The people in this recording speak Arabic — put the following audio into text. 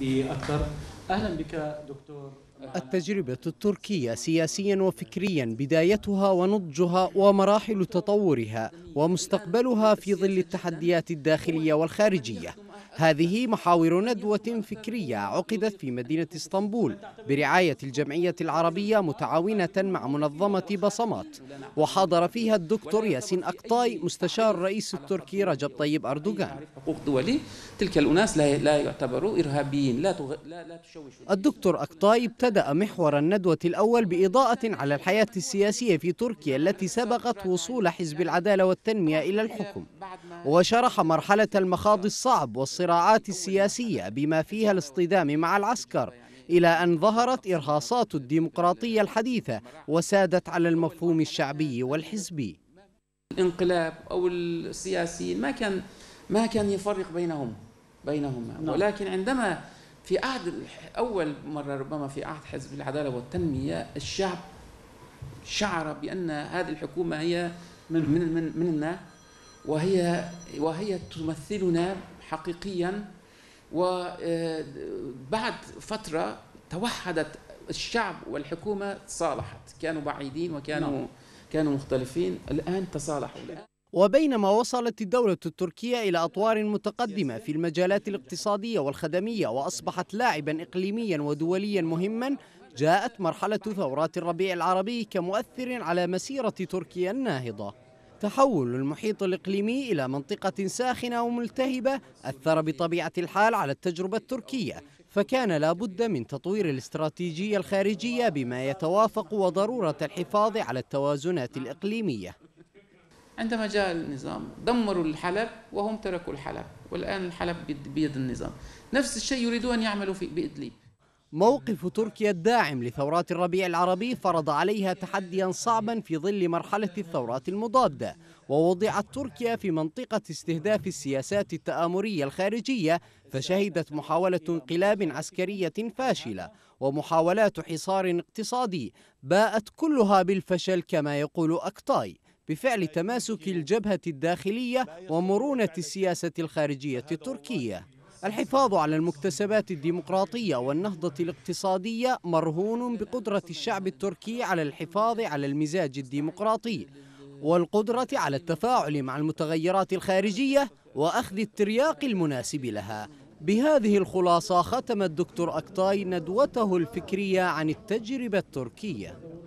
بأكثر أهلا بك دكتور التجربة التركية سياسيا وفكريا بدايتها ونضجها ومراحل تطورها ومستقبلها في ظل التحديات الداخلية والخارجية هذه محاور ندوة فكرية عقدت في مدينة اسطنبول برعاية الجمعية العربية متعاونة مع منظمة بصمات وحاضر فيها الدكتور ياسين أقطاي مستشار الرئيس التركي رجب طيب أردوغان حقوق دولي تلك الأناس لا لا يعتبروا إرهابيين لا, لا, الدكتور أقطاي ابتدأ محور الندوة الأول بإضاءة على الحياة السياسية في تركيا التي سبقت وصول حزب العدالة والتنمية إلى الحكم وشرح مرحلة المخاض الصعب والصراع الصراعات السياسية بما فيها الاصطدام مع العسكر إلى أن ظهرت إرهاصات الديمقراطية الحديثة وسادت على المفهوم الشعبي والحزبي الانقلاب أو السياسيين ما كان ما كان يفرق بينهم بينهما نعم. ولكن عندما في عهد أول مرة ربما في عهد حزب العدالة والتنمية الشعب شعر بأن هذه الحكومة هي من من من, من وهي وهي تمثلنا حقيقيا وبعد آه، فتره توحدت الشعب والحكومه تصالحت كانوا بعيدين وكانوا نعم. كانوا مختلفين الان تصالحوا الان وبينما وصلت الدولة التركية إلى أطوار متقدمة في المجالات الاقتصادية والخدمية وأصبحت لاعبا إقليميا ودوليا مهما جاءت مرحلة ثورات الربيع العربي كمؤثر على مسيرة تركيا الناهضة تحول المحيط الإقليمي إلى منطقة ساخنة وملتهبة أثر بطبيعة الحال على التجربة التركية فكان لابد من تطوير الاستراتيجية الخارجية بما يتوافق وضرورة الحفاظ على التوازنات الإقليمية عندما جاء النظام دمروا الحلب وهم تركوا الحلب والآن الحلب بيد النظام نفس الشيء يريدون أن يعملوا في بإدلب موقف تركيا الداعم لثورات الربيع العربي فرض عليها تحديا صعبا في ظل مرحلة الثورات المضادة ووضعت تركيا في منطقة استهداف السياسات التآمرية الخارجية فشهدت محاولة انقلاب عسكرية فاشلة ومحاولات حصار اقتصادي باءت كلها بالفشل كما يقول أكتاي بفعل تماسك الجبهة الداخلية ومرونة السياسة الخارجية التركية الحفاظ على المكتسبات الديمقراطية والنهضة الاقتصادية مرهون بقدرة الشعب التركي على الحفاظ على المزاج الديمقراطي والقدرة على التفاعل مع المتغيرات الخارجية وأخذ الترياق المناسب لها بهذه الخلاصة ختم الدكتور أكتاي ندوته الفكرية عن التجربة التركية